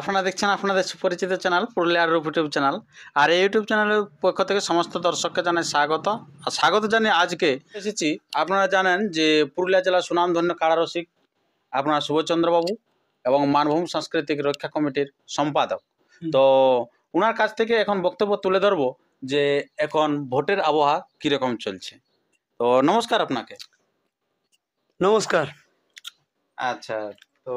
আপনারা দেখছেন আপনাদের সুপরিচিত চ্যানেল পুরুলিয়ার ইউটিউব চ্যানেল আর এই ইউটিউব চ্যানেলের পক্ষ থেকে সমস্ত দর্শককে জানাই স্বাগত আর স্বাগত জানিয়ে আজকে এসেছি আপনারা জানেন যে পুরুলিয়া জেলার সুনামধন্য কারারসিক আপনার শুভচন্দ্রবাবু এবং মানভূম সাংস্কৃতিক রক্ষা কমিটির সম্পাদক তো ওনার কাছ থেকে এখন বক্তব্য তুলে ধরবো যে এখন ভোটের আবহাওয়া কীরকম চলছে তো নমস্কার আপনাকে নমস্কার আচ্ছা তো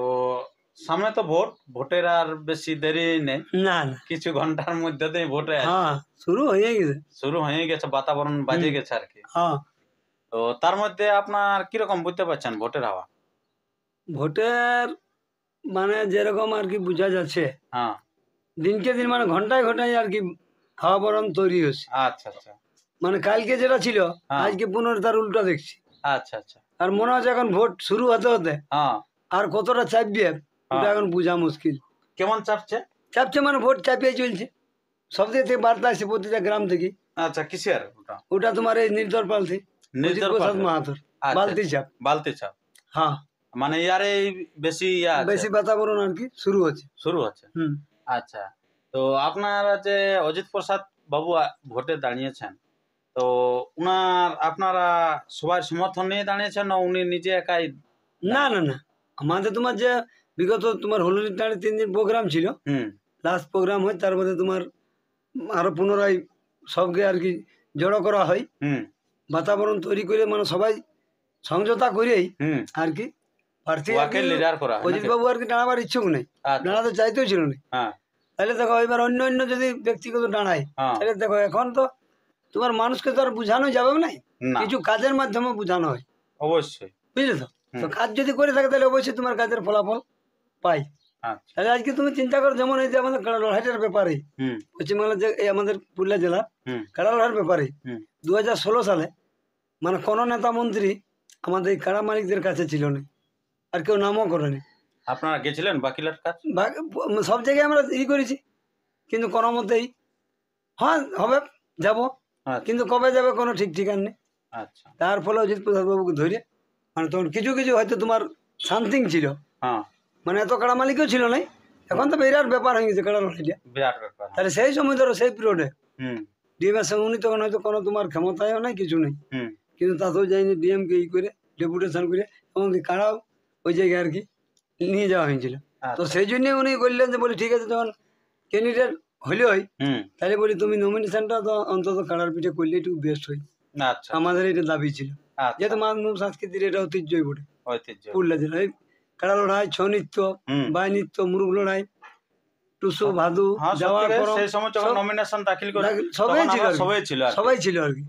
সামনে তো ভোট ভোটের আর বেশি দেরি নেই না কিছু ঘন্টার মধ্যে দিয়ে ভোটে হ্যাঁ, শুরু হয়ে গেছে শুরু হয়ে গেছে বাতাবরণ বাজে গেছে আর কি হ্যাঁ। তো তার মধ্যে আপনার কিরকম বুঝতে পারছেন ভোটের হাওয়া ভোটের মানে যেরকম আর কি বোঝা যাচ্ছে হ্যাঁ দিনকে দিন মানে ঘন্টায় ঘন্টায় আর কি হাওয়া বরণ তৈরি হচ্ছে আচ্ছা আচ্ছা মানে কালকে যেটা ছিল হ্যাঁ। আজকে পুনর তার উল্টা দেখছি আচ্ছা আচ্ছা আর মনে হচ্ছে এখন ভোট শুরু হতে হতে হ্যাঁ আর কতটা দিয়ে হ্যাঁ। এখন বোঝা মুশকিল কেমন চাপছে চাপছে মানে ভোট চাপিয়ে চলছে সব দিক থেকে বার্তা প্রতিটা গ্রাম থেকে আচ্ছা কিসের ওটা তোমার এই মাহাতর আচ্ছা, বালতি চাপ বালতি চাপ হ্যাঁ মানে বেশি বেশি বাতাবরণ আর কি শুরু হচ্ছে শুরু হচ্ছে আচ্ছা তো যে অজিত প্রসাদ বাবু ভোটে দাঁড়িয়েছেন তো উনার আপনারা সবার সমর্থন নিয়ে দাঁড়িয়েছেন না উনি নিজে একাই না না না আমাদের তোমার যে বিগত তোমার হলুদের টানে তিন দিন প্রোগ্রাম ছিল লাস্ট প্রোগ্রাম হয় তার মধ্যে তোমার আরো পুনরায় সবকে আর কি জড়ো করা হয় বাতাবরণ তৈরি করে মানে সবাই সমঝোতা করেই আর কি প্রার্থী অজিত বাবু আর কি দাঁড়াবার ইচ্ছুক নেই দাঁড়াতে আচ্ছা। চাইতেও ছিল না হ্যাঁ। তাহলে দেখো এবার অন্য অন্য যদি ব্যক্তিগত দাঁড়ায় হ্যাঁ। তাহলে দেখো এখন তো তোমার মানুষকে তো আর বুঝানো যাবে না কিছু কাজের মাধ্যমে বুঝানো হয় অবশ্যই বুঝলে তো কাজ যদি করে থাকে তাহলে অবশ্যই তোমার কাজের ফলাফল পাই আচ্ছা। তাহলে আজকে তুমি চিন্তা করো যেমন এই যে আমাদের লড়াইটার ব্যাপারে পশ্চিমবাংলার যে এই আমাদের পুরুলিয়া জেলা কাড়া লড়াইয়ের ব্যাপারে দু সালে মানে কোনো নেতা মন্ত্রী আমাদের এই কাড়া মালিকদের কাছে ছিল না আর কেউ নামও করেনি আপনারা গেছিলেন বাকিলার কাজ সব জায়গায় আমরা ই করেছি কিন্তু কোনো মতেই হ্যাঁ হবে যাব আচ্ছা। কিন্তু কবে যাবে কোনো ঠিক ঠিকান নেই আচ্ছা তার ফলে অজিত প্রসাদবাবুকে বাবুকে ধরে মানে তখন কিছু কিছু হয়তো তোমার সামথিং ছিল হ্যাঁ মানে এত কাড়া মালিকও ছিল নাই এখন তো বিরাট ব্যাপার হয়ে গেছে কাড়া লড়াইটা বিরাট ব্যাপার তাহলে সেই সময় ধরো সেই পিরিয়ডে ডিএমের সঙ্গে উনি তখন হয়তো কোনো তোমার ক্ষমতায়ও নাই কিছু নেই কিন্তু তাতেও যাইনি ডিএম কে ই করে ডেপুটেশন করে এমনকি কাড়াও ওই জায়গায় আর কি নিয়ে যাওয়া হয়েছিল তো আচ্ছা। সেই জন্য উনি বললেন যে বলি ঠিক আছে যখন ক্যান্ডিডেট হলে হয় তাহলে বলি তুমি নমিনেশনটা তো অন্তত কাড়ার পিঠে করলে একটু বেস্ট হয় আচ্ছা। আমাদের এটা দাবি ছিল আচ্ছা। যেহেতু মানুষ সংস্কৃতির এটা ঐতিহ্যই বটে ঐতিহ্য পুরুলিয়া জেলায় খেলা লড়াই ছৌ নৃত্য বাই নৃত্য মুরুগ লড়াই টুসু আচ্ছা। ভাদু হ্যাঁ, সেই সময় যখন নমিনেশন দাখিল করে সবাই ছিল সবাই ছিল সবাই ছিল আর কি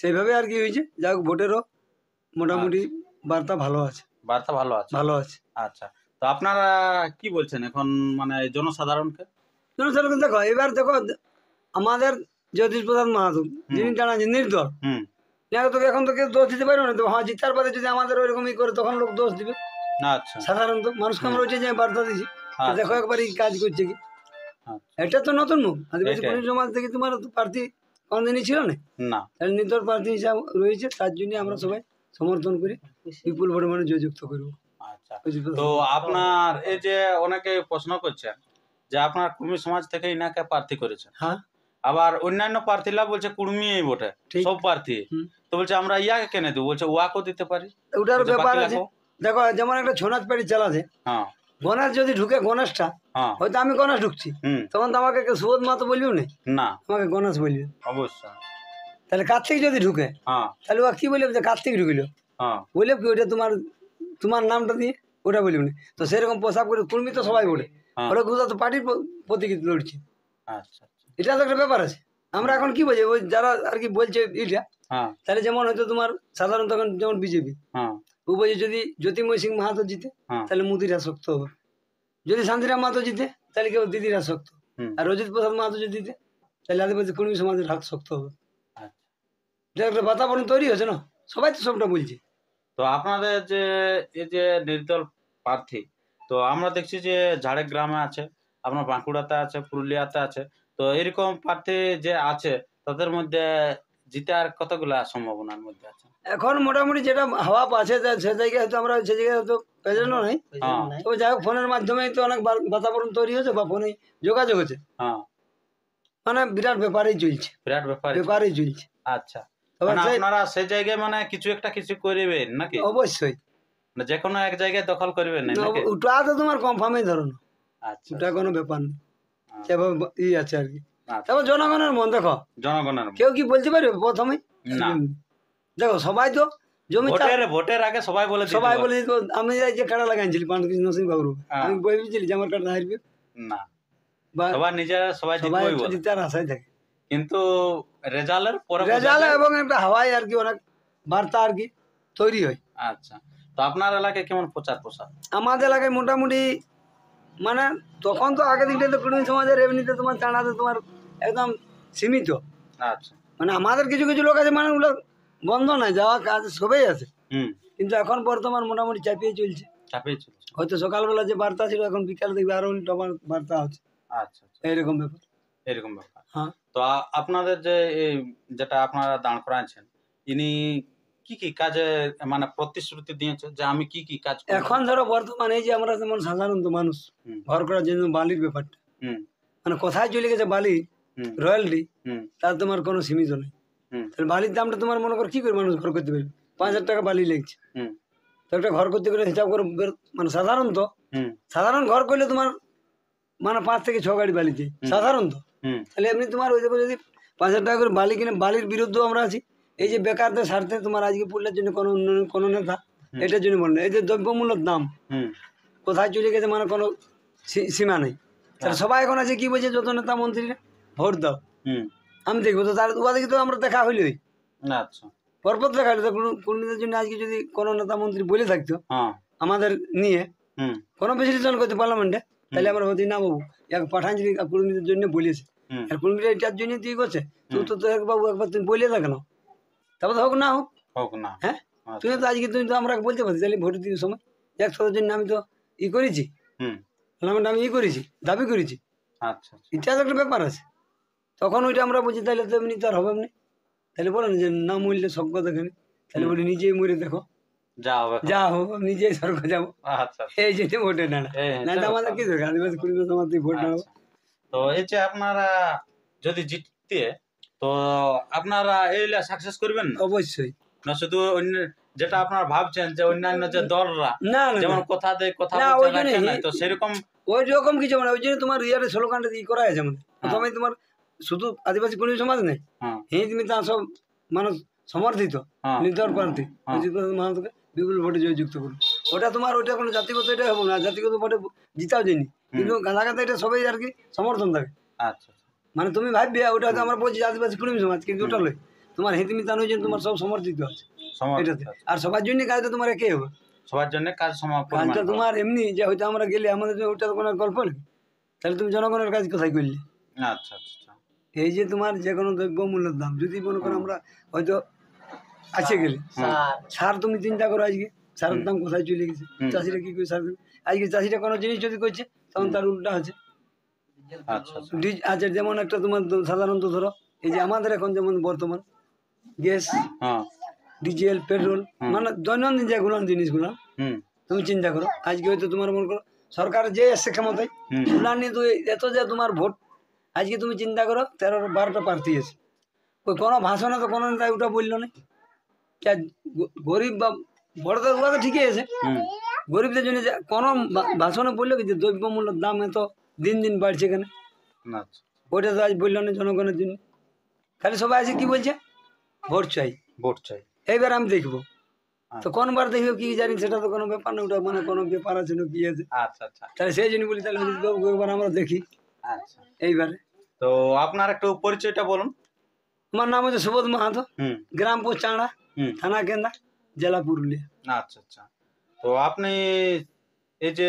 সেইভাবে আর কি হয়েছে যাক ভোটেরও মোটামুটি আচ্ছা। বার্তা ভালো আছে বার্তা ভালো আছে ভালো আছে আচ্ছা তো আপনারা কি বলছেন এখন মানে জনসাধারণকে জনসাধারণ দেখো এবার দেখো আমাদের জ্যোতিষ প্রধান মাহাতো যিনি জানান যে নির্দল এখন তো কেউ দোষ দিতে পারবে না তো হ্যাঁ জিতার পরে যদি আমাদের ওইরকমই করে তখন লোক দোষ দিবে আচ্ছা। সাধারণত মানুষকে আমরা হ্যাঁ। ওইটা যাই বার্তা দিচ্ছি দেখো একবার এই কাজ করছে কি আচ্ছা। এটা তো নতুন মুখ আদিবাসী পণ্ডিত সমাজ থেকে তোমার প্রার্থী কোনদিনই ছিল না না তাহলে নির্দল প্রার্থী হিসাব রয়েছে তার জন্য আমরা আচ্ছা। সবাই সমর্থন করি বিপুল পরিমাণে যুক্ত করব আচ্ছা তো আপনার এই যে অনেকে প্রশ্ন করছেন যে আপনার কুর্মী সমাজ থেকে ইনাকে প্রার্থী করেছেন হ্যাঁ আবার অন্যান্য প্রার্থীরা বলছে এই বটে সব প্রার্থী তো বলছে আমরা ইয়াকে কেনে দেবো বলছে ওয়াকও দিতে পারি ওটার ব্যাপার আছে দেখো যেমন একটা ছোনাচ প্যাটি চাল গণেশ যদি ঢুকে গণেশটা হ্যাঁ। হয়তো আমি গণেশ ঢুকছি তখন তো আমাকে সুবোধ মা তো বলবি না তোমাকে গণেশ বলবি অবশ্যই তাহলে কার্তিক যদি ঢুকে হ্যাঁ। তাহলে ওরা কি বলবে যে কার্তিক ঢুকিল হ্যাঁ। বললে কি ওইটা তোমার তোমার নামটা দিয়ে ওটা বলবি না তো সেরকম পোশাক করে কুর্মি তো সবাই বলে ওরা কোথাও তো পার্টির প্রতীক লড়ছে আচ্ছা, আচ্ছা। এটা তো একটা ব্যাপার আছে আমরা এখন কি বলছি ওই যারা আর কি বলছে এটা তাহলে যেমন হয়তো তোমার সাধারণত এখন যেমন বিজেপি উপজে যদি জ্যোতিময় সিং মাহাতো জিতে হ্যাঁ। তাহলে মোদিরা শক্ত হবে যদি শান্তিরাম মাহাতো জিতে তাহলে কেউ দিদিরা শক্ত আর রজিত প্রসাদ মাহাতো যদি জিতে তাহলে আদিবাসী কর্মী সমাজের হাত শক্ত হবে যে আচ্ছা। একটা বাতাবরণ তৈরি হয়েছে না সবাই তো সবটা বলছে তো আপনাদের যে এই যে নির্দল প্রার্থী তো আমরা দেখছি যে ঝাড়ে গ্রামে আছে আপনার বাঁকুড়াতে আছে পুরুলিয়াতে আছে তো এরকম প্রার্থী যে আছে তাদের মধ্যে জিতার কতগুলো সম্ভাবনার মধ্যে আছে এখন মোটামুটি যেটা হাওয়া আছে সে জায়গায় হয়তো আমরা সে জায়গায় হয়তো প্রেজেন্ট হ্যাঁ, হ্যাঁ। নেই তবে যাই হোক ফোনের মাধ্যমে তো অনেক বাতাবরণ তৈরি হয়েছে বা ফোনে যোগাযোগ হচ্ছে হ্যাঁ। মানে বিরাট ব্যাপারেই চলছে বিরাট ব্যাপার ব্যাপারেই চলছে আচ্ছা মানে আপনারা সে জায়গায় মানে কিছু একটা কিছু করবেন নাকি অবশ্যই মানে যে কোনো এক জায়গায় দখল করবেন না ওটা তো তোমার কনফার্মই ধরুন আচ্ছা কোনো ব্যাপার না সেভাবে আচ্ছা। ই আছে আর কি তারপর জনগণের মন দেখো জনগণের কেউ কি বলতে পারবে প্রথমে দেখো সবাই তো ভোটের আগে সবাই বলে আমি হ্যাঁ। রেজাল্টের রেজাল্ট এবং একটা আর কি অনেক বার্তা আর কি তৈরি হয় আচ্ছা তো আপনার এলাকায় কেমন প্রচার প্রসার আমাদের এলাকায় মোটামুটি মানে তখন তো আগে দিকটা তো কুড়মি সমাজের তোমার চাঁড়াতে তোমার একদম সীমিত আচ্ছা মানে আমাদের কিছু কিছু লোক আছে মানে ওগুলো বন্ধ নাই যাওয়া কাজ সবই আছে কিন্তু এখন বর্তমান মোটামুটি চাপিয়ে চলছে চাপিয়ে চলছে হয়তো সকালবেলা যে বার্তা ছিল এখন বিকালে দেখবে আরো উল্টো বার্তা হচ্ছে আচ্ছা, আচ্ছা। এইরকম ব্যাপার এরকম ব্যাপার হ্যাঁ তো আপনাদের যে যেটা আপনারা দাঁড় করাচ্ছেন ইনি কি কি কাজে মানে প্রতিশ্রুতি দিয়েছে যে আমি কি কি কাজ এখন ধরো বর্তমানে এই যে আমরা যেমন সাধারণত মানুষ ঘর করার জন্য বালির ব্যাপারটা মানে কোথায় চলে গেছে বালি রয়্যালটি তার তোমার কোনো সীমিত নেই তাহলে বালির দামটা তোমার মনে করো কি করে মানুষ ঘর করতে পারবে পাঁচ হাজার টাকা বালি লেগছে তো একটা ঘর করতে গেলে হিসাব করে মানে সাধারণত সাধারণ ঘর করলে তোমার মানে পাঁচ থেকে ছ গাড়ি বালি দিয়ে সাধারণত তাহলে এমনি তোমার ওই দেখো যদি পাঁচ হাজার টাকা করে বালি কিনে বালির বিরুদ্ধেও আমরা আছি এই যে বেকারদের স্বার্থে তোমার আজকে পুরুলিয়ার জন্য কোনো উন্নয়ন কোনো নেতা এটার জন্য বলেন এই যে দ্রব্যমূল্যের দাম কোথায় চলে গেছে মানে কোনো সীমা নেই তাহলে হ্যাঁ। সবাই এখন আছে কি বলছে যত নেতা মন্ত্রীরা ভোট দাও আমি দেখবো তো তার উহাদিকে তো আমরা দেখা হইলই আচ্ছা পরপর দেখা হইলো কর্মীদের জন্য আজকে যদি কোনো নেতা মন্ত্রী বলে থাকতো হ্যাঁ। আমাদের নিয়ে কোনো বিশ্লেষণ করতে পার্লামেন্টে তাহলে আমরা হতে না বাবু এক পাঠান যদি কুর্মীদের জন্য বলেছে আর কর্মীরা এটার জন্য তুই করছে তুই তো এক বাবু একবার তুমি বলে দেখ না তারপর হোক না হোক হোক না হ্যাঁ আচ্ছা। তুমি তো আজকে তুমি তো আমরা বলতে পারছি তাহলে ভোট দিন সময় এক একশোর জন্য আমি তো ই করেছি পার্লামেন্টে আমি ই করেছি দাবি করেছি আচ্ছা, আচ্ছা। এটা তো একটা ব্যাপার আছে তখন ওইটা আমরা বুঝি তাহলে তো এমনি তার হবে এমনি তাহলে বলেন যে না মরলে স্বর্গ দেখেনি তাহলে বলি নিজেই মরে দেখো যা হোক নিজেই স্বর্গ যাবো আচ্ছা, আচ্ছা। এই ভোটে না আমাদের কি আদিবাসী কুড়ি বছর আমার ভোট আচ্ছা। তো এই যে আপনারা যদি জিততে তো আপনারা এইগুলা সাকসেস করবেন অবশ্যই না শুধু অন্য যেটা আপনারা ভাবছেন যে অন্যান্য যে দলরা যেমন কথা দেয় কথা তো সেরকম ওই রকম কিছু মানে ওই জন্য তোমার ইয়ারে স্লোগানটা দিয়ে করা যেমন হ্যাঁ। প্রথমে তোমার শুধু আদিবাসী কোন সমাজ নেই হিন্দ দিনে তা সব মানুষ সমর্থিত হ্যাঁ। নির্ধার হ্যাঁ। করতে মানুষকে বিপুল ভোটে যুক্ত করুন ওটা তোমার ওটা কোনো জাতিগত এটা হবো না জাতিগত ভোটে জিতাও যায়নি কিন্তু গাঁদা গাঁদা এটা সবাই আর কি সমর্থন থাকে আচ্ছা, আচ্ছা। মানে তুমি ভাববে ওটা আমার বলছি আদিবাসী কুড়ি সমাজ কিন্তু ওটা লয় তোমার হেতিমি তা নয় তোমার সব সমর্থিত আছে এটাতে আর সবার জন্য কাজটা তোমার কে হবে সবার জন্য কাজ সমাপ্ত তোমার এমনি যে হয়তো আমরা গেলে আমাদের ওটা কোনো গল্প নেই তাহলে তুমি জনগণের কাজ কোথায় করলে আচ্ছা আচ্ছা, আচ্ছা। এই যে তোমার যে কোনো দ্রব্য মূল্যের দাম যদি মনে করো আমরা হয়তো আছে গেলে সার তুমি চিন্তা করো আজকে সারের দাম কোথায় চলে গেছে চাষিরা কি করে সার আজকে চাষিরা কোনো জিনিস যদি করছে তখন তার উল্টা আছে আচ্ছা, আচ্ছা।, আচ্ছা যেমন একটা তোমার সাধারণত ধরো এই যে আমাদের এখন যেমন বর্তমান গ্যাস হ্যাঁ। ডিজেল পেট্রোল মানে দৈনন্দিন যেগুলো জিনিসগুলো তুমি চিন্তা করো আজকে হয়তো তোমার মনে করো সরকার যে এসে ক্ষমতায় এত যে তোমার ভোট আজকে তুমি চিন্তা করো তেরো বারোটা প্রার্থী আছে ওই কোনো ভাষণে তো কোনো নেতা ওটা বললো না গরিব বা বড়দের ওরা তো ঠিকই আছে গরিবদের জন্য কোনো ভাষণে বললো কি যে দ্রব্য দাম এত দিন দিন বাড়ছে কেন আচ্ছা। ওইটা তো আজ বললো না জনগণের জন্য খালি সবাই আছে কি বলছে ভোট চাই ভোট চাই এইবার আমি দেখবো তো আচ্ছা। কোনবার দেখবে কি জানি সেটা তো কোনো ব্যাপার না ওটা মানে কোনো ব্যাপার আছে না কি আছে আচ্ছা আচ্ছা তাহলে সেই জন্য বলি তাহলে আমরা দেখি আচ্ছা এইবারে তো আপনার একটু পরিচয়টা বলুন আমার নাম হচ্ছে সুবোধ মাহাতো গ্রাম পোচাঁড়া থানা কেন্দা জেলা পুরুলিয়া আচ্ছা আচ্ছা তো আপনি এই যে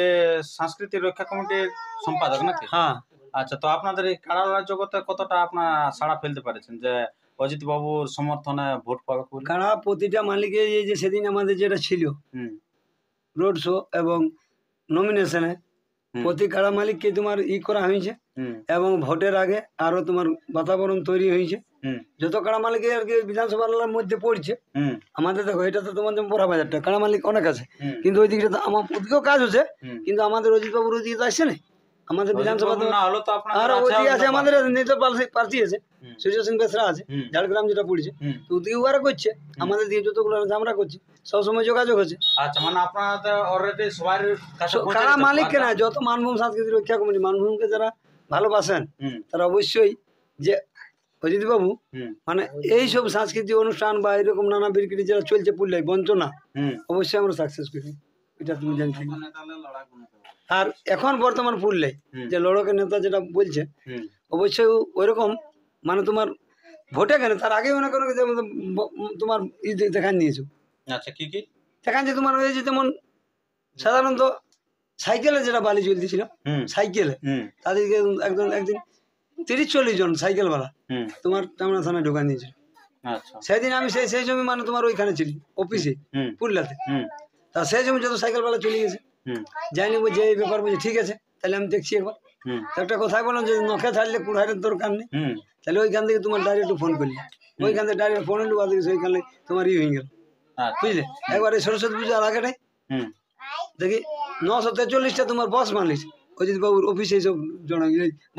সংস্কৃতি রক্ষা কমিটির সম্পাদক নাকি হ্যাঁ আচ্ছা তো আপনাদের এই কাড়ালা জগতে কতটা আপনার সাড়া ফেলতে পারেছেন যে অজিত বাবুর সমর্থনে ভোট পাবে কাড়া প্রতিটা মালিকে এই যে সেদিন আমাদের যেটা ছিল রোড শো এবং নমিনেশনে প্রতি কাড়া মালিককে তোমার ই করা হয়েছে এবং ভোটের আগে আরো তোমার বাতাবরণ তৈরি হয়েছে যত কাড়া মালিক আর কি বিধানসভার মধ্যে পড়ছে আমাদের দেখো এটা তো তোমার বড় বাজারটা কাড়া মালিক অনেক আছে কিন্তু ওই দিকটা তো আমার প্রতিও কাজ হচ্ছে কিন্তু আমাদের অজিত বাবুর ওদিকে তো আসছে না আমাদের বিধানসভা না হলো তো আপনার আর ওই আছে আমাদের নেতা প্রার্থী আছে সূর্য সিং বেসরা আছে ঝাড়গ্রাম যেটা পড়ছে তো ওদিকে ওরা করছে আমাদের দিয়ে যতগুলো আমরা করছি সবসময় যোগাযোগ হচ্ছে আচ্ছা মানে আপনারা অলরেডি সবার কারা মালিক না যত মানভূম সাংস্কৃতিক রক্ষা কমিটি মানভূমকে যারা ভালোবাসেন তারা অবশ্যই যে অজিত বাবু মানে এই সব সাংস্কৃতিক অনুষ্ঠান বা এরকম নানা বিক্রি যারা চলছে পুরলাই বঞ্চনা অবশ্যই আমরা সাকসেস করি এটা তুমি আর এখন বর্তমান পড়লে যে লড়কের নেতা যেটা বলছে অবশ্যই ওইরকম মানে তোমার ভোটে কেন তার আগে মনে করো যে তোমার দেখান নিয়েছো আচ্ছা কি কি দেখান যে তোমার ওই যে যেমন সাধারণত সাইকেলে যেটা বালি চলতেছিল সাইকেলে তাদেরকে একজন একদিন তিরিশ চল্লিশ জন সাইকেলওয়ালা তোমার টামনা থানায় ঢোকান দিয়েছিল আচ্ছা। সেদিন আমি সেই সেই জমি মানে তোমার ওইখানে ছিলি অফিসে পুরলাতে তা সেই সময় যত সাইকেলওয়ালা চলে গেছে জানি যে এই ব্যাপার বলছে ঠিক আছে তাহলে আমি দেখছি একবার একটা কথা বললাম যে নখে থাকলে কুড়াইয়ের দরকার নেই তাহলে ওইখান থেকে তোমার ডাইরেক্ট ফোন করলি ওইখান থেকে ডাইরেক্ট ফোন এলো বাদ ওইখানে তোমার ইয়ে হয়ে গেল আচ্ছা। বুঝলে একবার এই সরস্বতী পুজোর আগেটাই দেখি নশো তেচল্লিশটা তোমার বস মানিস অজিত বাবুর অফিসে এইসব জনা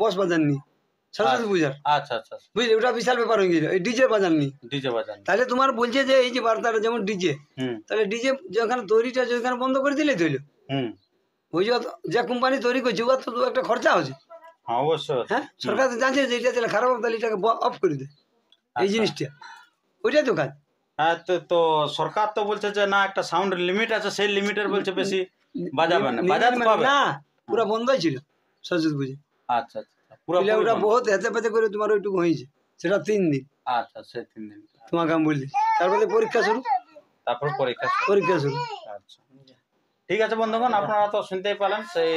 বস বাজার নিয়ে সরস্বতী পূজার আচ্ছা আচ্ছা, আচ্ছা। বুঝলি ওটা বিশাল ব্যাপার হয়ে গেছিল ডিজে বাজান নি ডিজে বাজান তাহলে তোমার বলছে যে এই যে বার্তাটা যেমন ডিজে তাহলে ডিজে যেখানে তৈরিটা যেখানে বন্ধ করে দিলেই তৈল ওই যে কোম্পানি তৈরি করছে ওর তো একটা খরচা হচ্ছে হ্যাঁ, অবশ্যই হ্যাঁ সরকার তো জানছে যে এটা তাহলে খারাপ তাহলে এটাকে অফ করে দে এই আচ্ছা। জিনিসটা ওইটাই তো কাজ হ্যাঁ তো সরকার তো বলছে যে না একটা সাউন্ড লিমিট আছে সেই লিমিটের বলছে বেশি বাজাবে না বাজাতে পাবে না পুরো হ্যাঁ। বন্ধই ছিল সরস্বতী পূজা আচ্ছা আচ্ছা ওটা বহুত পেতে করে ওইটুকু হয়েছে সেটা তিন দিন আচ্ছা তিন দিন তোমাকে আমি তারপরে পরীক্ষা শুরু তারপর পরীক্ষা পরীক্ষা শুরু আচ্ছা ঠিক আছে বন্ধুগণ আপনারা তো শুনতেই পেলেন সেই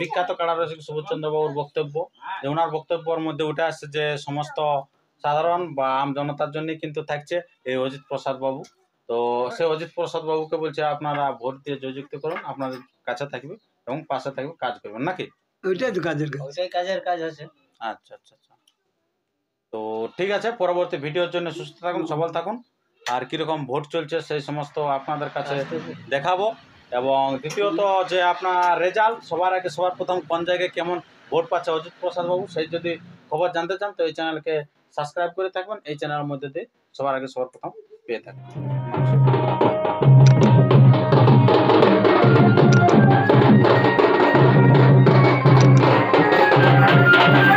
বিখ্যাত কাড়া রসিক বাবুর বক্তব্য যে ওনার বক্তব্যর মধ্যে উঠে আসছে যে সমস্ত সাধারণ বা আম জনতার জন্য কিন্তু থাকছে এই অজিত প্রসাদ বাবু তো সে অজিত প্রসাদ বাবুকে বলছে আপনারা ভোট দিয়ে যুক্ত করুন আপনাদের কাছে থাকবে এবং পাশে থাকবে কাজ করবেন নাকি ওইটাই তো কাজের কাজ ওইটাই কাজের কাজ আছে আচ্ছা আচ্ছা আচ্ছা তো ঠিক আছে পরবর্তী ভিডিওর জন্য সুস্থ থাকুন সবল থাকুন আর কীরকম ভোট চলছে সেই সমস্ত আপনাদের কাছে দেখাবো এবং দ্বিতীয়ত যে আপনার রেজাল্ট সবার আগে সবার প্রথম কোন জায়গায় কেমন ভোট পাচ্ছে অজিত প্রসাদ বাবু সেই যদি খবর জানতে চান তো এই চ্যানেলকে সাবস্ক্রাইব করে থাকবেন এই চ্যানেলের মধ্যে দিয়ে সবার আগে সবার প্রথম পেয়ে থাকবেন Thank you.